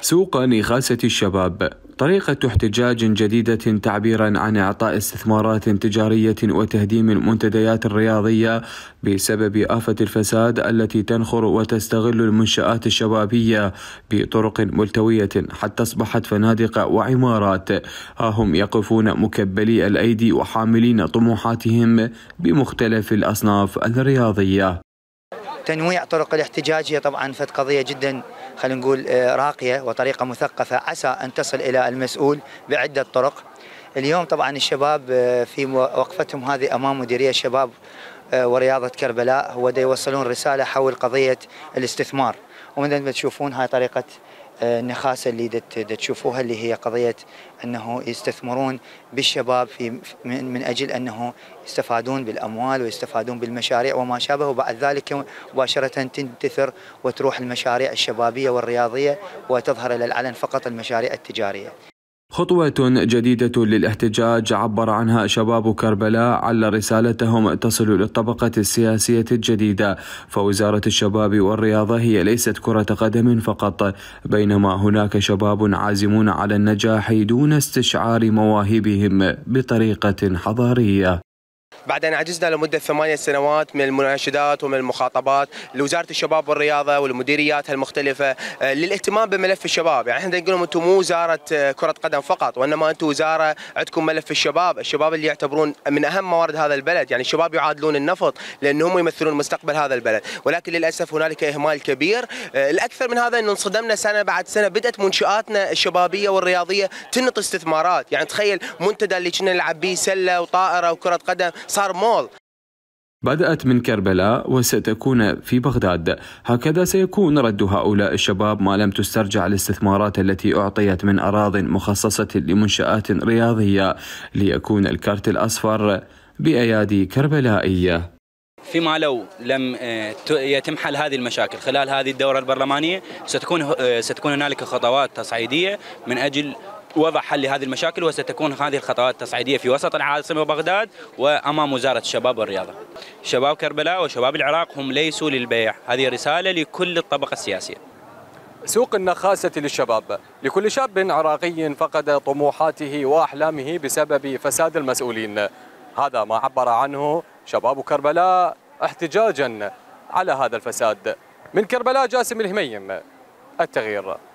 سوق نغاسة الشباب طريقة احتجاج جديدة تعبيرا عن إعطاء استثمارات تجارية وتهديم المنتديات الرياضية بسبب آفة الفساد التي تنخر وتستغل المنشآت الشبابية بطرق ملتوية حتى أصبحت فنادق وعمارات ها هم يقفون مكبلي الأيدي وحاملين طموحاتهم بمختلف الأصناف الرياضية تنويع طرق الاحتجاج هي طبعا فت قضيه جدا خلينا نقول آه، راقيه وطريقه مثقفه عسى ان تصل الى المسؤول بعده طرق. اليوم طبعا الشباب آه، في وقفتهم هذه امام مديريه الشباب آه، ورياضه كربلاء هو دا يوصلون رساله حول قضيه الاستثمار ومن ما تشوفون هاي طريقه النخاسه اللي تشوفوها اللي هي قضيه انه يستثمرون بالشباب في من, اجل انه يستفادون بالاموال ويستفادون بالمشاريع وما شابه وبعد ذلك مباشره تنتثر وتروح المشاريع الشبابيه والرياضيه وتظهر الى العلن فقط المشاريع التجاريه خطوة جديدة للاحتجاج عبر عنها شباب كربلاء على رسالتهم تصل للطبقة السياسية الجديدة فوزارة الشباب والرياضة هي ليست كرة قدم فقط بينما هناك شباب عازمون على النجاح دون استشعار مواهبهم بطريقة حضارية بعد أن عجزنا لمدة ثمانية سنوات من المناشدات ومن المخاطبات لوزارة الشباب والرياضة والمديريات المختلفة آه، للاهتمام بملف الشباب يعني احنا نقول لهم أنتم مو وزارة آه، كرة قدم فقط وإنما أنتم وزارة عندكم ملف الشباب الشباب اللي يعتبرون من أهم موارد هذا البلد يعني الشباب يعادلون النفط لأنهم يمثلون مستقبل هذا البلد ولكن للأسف هنالك إهمال كبير آه، الأكثر من هذا أنه انصدمنا سنة بعد سنة بدأت منشآتنا الشبابية والرياضية تنط استثمارات يعني تخيل منتدى اللي كنا نلعب به سلة وطائرة وكرة قدم صار مول بدأت من كربلاء وستكون في بغداد هكذا سيكون رد هؤلاء الشباب ما لم تسترجع الاستثمارات التي أعطيت من أراض مخصصة لمنشآت رياضية ليكون الكارت الأصفر بأيادي كربلائية فيما لو لم آه، يتم حل هذه المشاكل خلال هذه الدورة البرلمانية ستكون آه، ستكون هنالك خطوات تصعيدية من أجل وضع حل لهذه المشاكل وستكون هذه الخطوات التصعيدية في وسط العاصمة بغداد وأمام وزارة الشباب والرياضة شباب كربلاء وشباب العراق هم ليسوا للبيع هذه رسالة لكل الطبقة السياسية سوق النخاسة للشباب لكل شاب عراقي فقد طموحاته وأحلامه بسبب فساد المسؤولين هذا ما عبر عنه شباب كربلاء احتجاجا على هذا الفساد من كربلاء جاسم الهميم التغيير